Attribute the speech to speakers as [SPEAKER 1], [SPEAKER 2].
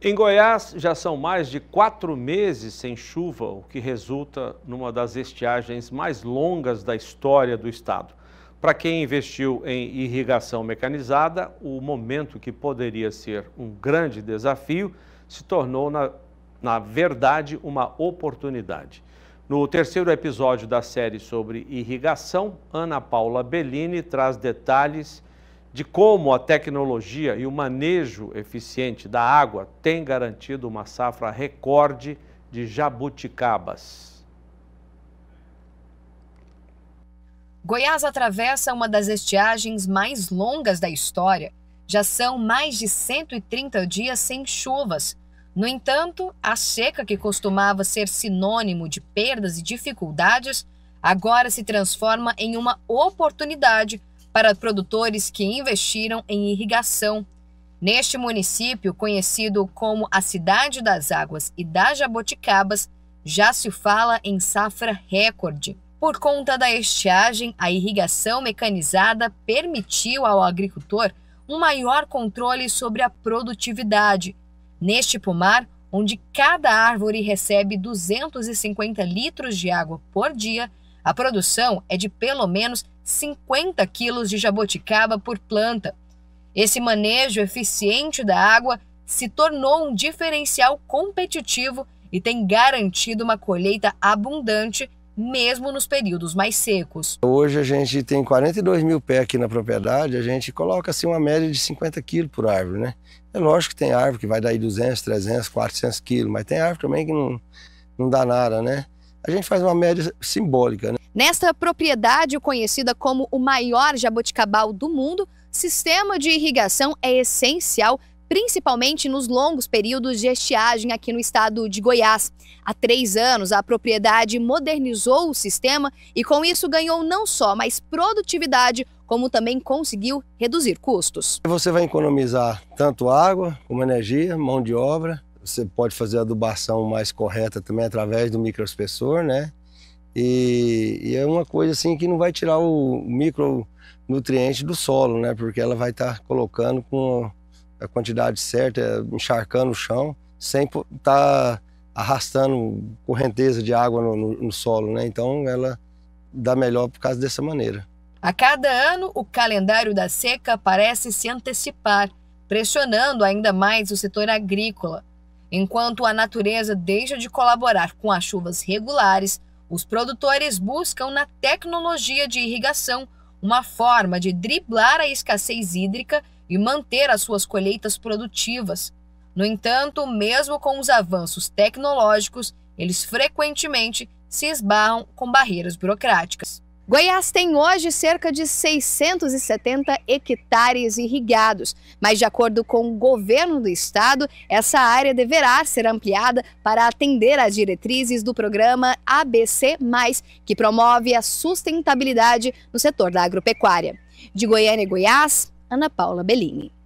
[SPEAKER 1] Em Goiás, já são mais de quatro meses sem chuva, o que resulta numa das estiagens mais longas da história do estado. Para quem investiu em irrigação mecanizada, o momento que poderia ser um grande desafio se tornou, na, na verdade, uma oportunidade. No terceiro episódio da série sobre irrigação, Ana Paula Bellini traz detalhes de como a tecnologia e o manejo eficiente da água têm garantido uma safra recorde de jabuticabas.
[SPEAKER 2] Goiás atravessa uma das estiagens mais longas da história. Já são mais de 130 dias sem chuvas. No entanto, a seca que costumava ser sinônimo de perdas e dificuldades, agora se transforma em uma oportunidade para produtores que investiram em irrigação. Neste município, conhecido como a Cidade das Águas e das Jaboticabas, já se fala em safra recorde. Por conta da estiagem, a irrigação mecanizada permitiu ao agricultor um maior controle sobre a produtividade. Neste pomar, onde cada árvore recebe 250 litros de água por dia, a produção é de pelo menos 50 quilos de jaboticaba por planta. Esse manejo eficiente da água se tornou um diferencial competitivo e tem garantido uma colheita abundante, mesmo nos períodos mais secos.
[SPEAKER 3] Hoje a gente tem 42 mil pés aqui na propriedade, a gente coloca assim uma média de 50 quilos por árvore, né? É lógico que tem árvore que vai dar 200, 300, 400 quilos, mas tem árvore também que não, não dá nada, né? a gente faz uma média simbólica. Né?
[SPEAKER 2] Nesta propriedade, conhecida como o maior jaboticabal do mundo, sistema de irrigação é essencial, principalmente nos longos períodos de estiagem aqui no estado de Goiás. Há três anos, a propriedade modernizou o sistema e, com isso, ganhou não só mais produtividade, como também conseguiu reduzir custos.
[SPEAKER 3] Você vai economizar tanto água, como energia, mão de obra você pode fazer a adubação mais correta também através do microaspersor, né? E, e, é uma coisa assim que não vai tirar o micronutriente do solo, né? Porque ela vai estar tá colocando com a quantidade certa, encharcando o chão, sem estar tá arrastando correnteza de água no, no, no solo, né? Então ela dá melhor por causa dessa maneira.
[SPEAKER 2] A cada ano, o calendário da seca parece se antecipar, pressionando ainda mais o setor agrícola. Enquanto a natureza deixa de colaborar com as chuvas regulares, os produtores buscam na tecnologia de irrigação uma forma de driblar a escassez hídrica e manter as suas colheitas produtivas. No entanto, mesmo com os avanços tecnológicos, eles frequentemente se esbarram com barreiras burocráticas. Goiás tem hoje cerca de 670 hectares irrigados, mas de acordo com o governo do estado, essa área deverá ser ampliada para atender às diretrizes do programa ABC+, que promove a sustentabilidade no setor da agropecuária. De Goiânia e Goiás, Ana Paula Bellini.